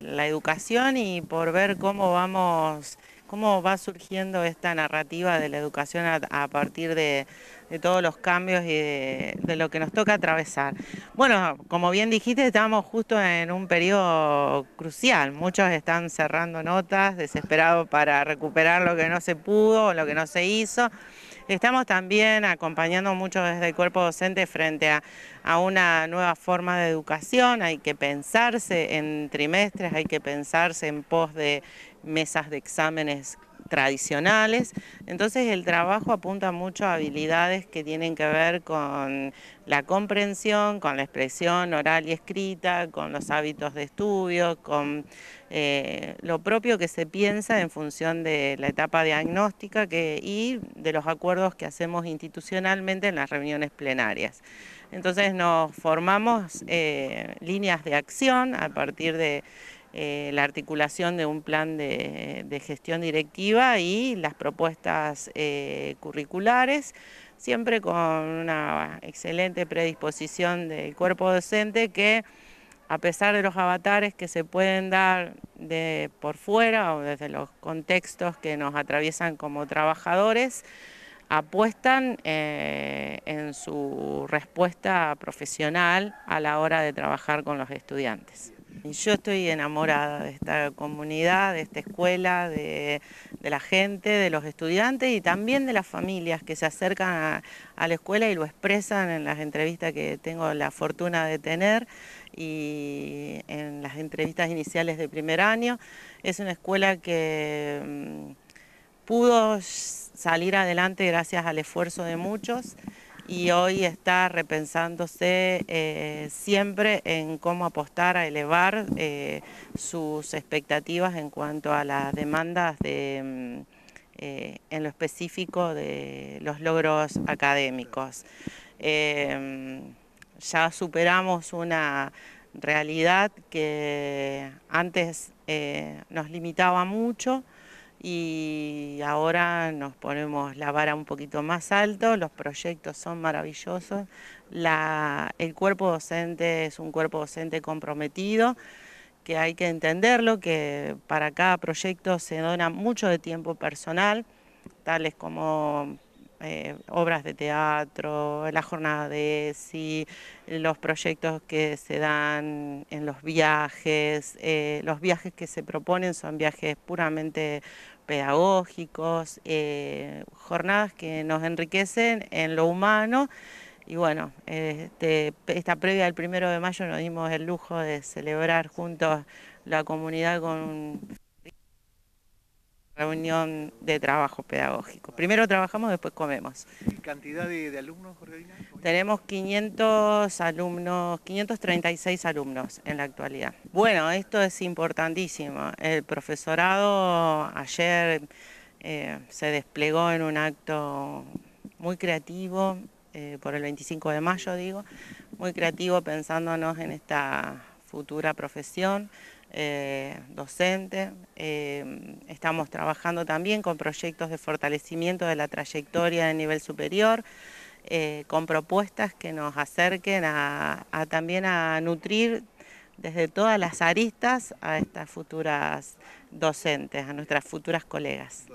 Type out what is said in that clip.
la educación y por ver cómo vamos, cómo va surgiendo esta narrativa de la educación a, partir de, todos los cambios y de, lo que nos toca atravesar. Bueno, como bien dijiste, estamos justo en un periodo crucial. Muchos están cerrando notas, desesperados para recuperar lo que no se pudo, lo que no se hizo. Estamos también acompañando mucho desde el cuerpo docente frente a, una nueva forma de educación, hay que pensarse en trimestres, hay que pensarse en pos de mesas de exámenes tradicionales. Entonces el trabajo apunta mucho a habilidades que tienen que ver con la comprensión, con la expresión oral y escrita, con los hábitos de estudio, con eh, lo propio que se piensa en función de la etapa diagnóstica y de los acuerdos que hacemos institucionalmente en las reuniones plenarias. Entonces nos formamos eh, líneas de acción a partir de eh, la articulación de un plan de, gestión directiva y las propuestas eh, curriculares, siempre con una excelente predisposición del cuerpo docente que a pesar de los avatares que se pueden dar de por fuera o desde los contextos que nos atraviesan como trabajadores, apuestan eh, en su respuesta profesional a la hora de trabajar con los estudiantes. Yo estoy enamorada de esta comunidad, de esta escuela, de, la gente, de los estudiantes y también de las familias que se acercan a, la escuela y lo expresan en las entrevistas que tengo la fortuna de tener y en las entrevistas iniciales de primer año. Es una escuela que mm, pudo salir adelante gracias al esfuerzo de muchos y hoy está repensándose eh, siempre en cómo apostar a elevar eh, sus expectativas en cuanto a las demandas de, mm, eh, en lo específico de los logros académicos. ya superamos una realidad que antes nos limitaba mucho, y ahora nos ponemos la vara un poquito más alto, los proyectos son maravillosos, la, el cuerpo docente es un cuerpo docente comprometido, que hay que entenderlo, que para cada proyecto se dona mucho de tiempo personal, tales como eh, obras de teatro, la jornada de ESI, los proyectos que se dan en los viajes, eh, los viajes que se proponen son viajes puramente pedagógicos, eh, jornadas que nos enriquecen en lo humano. Y bueno, este, esta previa del primero de mayo nos dimos el lujo de celebrar juntos la comunidad con reunión de trabajo pedagógico. Primero trabajamos, después comemos. ¿Y cantidad de, alumnos, Jorgelina? Tenemos 500 alumnos, 536 alumnos en la actualidad. Bueno, esto es importantísimo. El profesorado ayer eh, se desplegó en un acto muy creativo, eh, por el 25 de mayo digo, muy creativo pensándonos en esta futura profesión. Eh, docente. Eh, estamos trabajando también con proyectos de fortalecimiento de la trayectoria de nivel superior, eh, con propuestas que nos acerquen a, también a nutrir desde todas las aristas a estas futuras docentes, a nuestras futuras colegas.